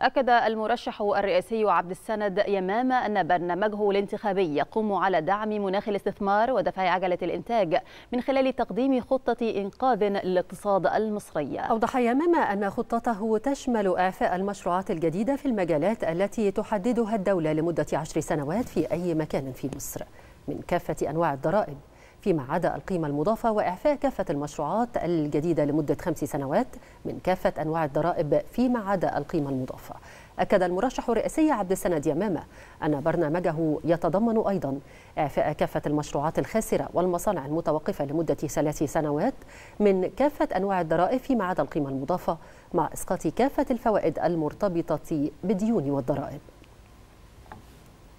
أكد المرشح الرئاسي عبد السند يمامة أن برنامجه الانتخابي يقوم على دعم مناخ الاستثمار ودفع عجلة الإنتاج من خلال تقديم خطة إنقاذ للاقتصاد المصري أوضح يمامة أن خطته تشمل آفاء المشروعات الجديدة في المجالات التي تحددها الدولة لمدة عشر سنوات في أي مكان في مصر من كافة أنواع الضرائب فيما عدا القيمة المضافة وإعفاء كافة المشروعات الجديدة لمدة خمس سنوات من كافة أنواع الضرائب فيما عدا القيمة المضافة أكد المرشح الرئاسي عبد السند يمامة أن برنامجه يتضمن أيضا إعفاء كافة المشروعات الخاسرة والمصانع المتوقفة لمدة ثلاث سنوات من كافة أنواع الضرائب فيما عدا القيمة المضافة مع إسقاط كافة الفوائد المرتبطة بالديون والضرائب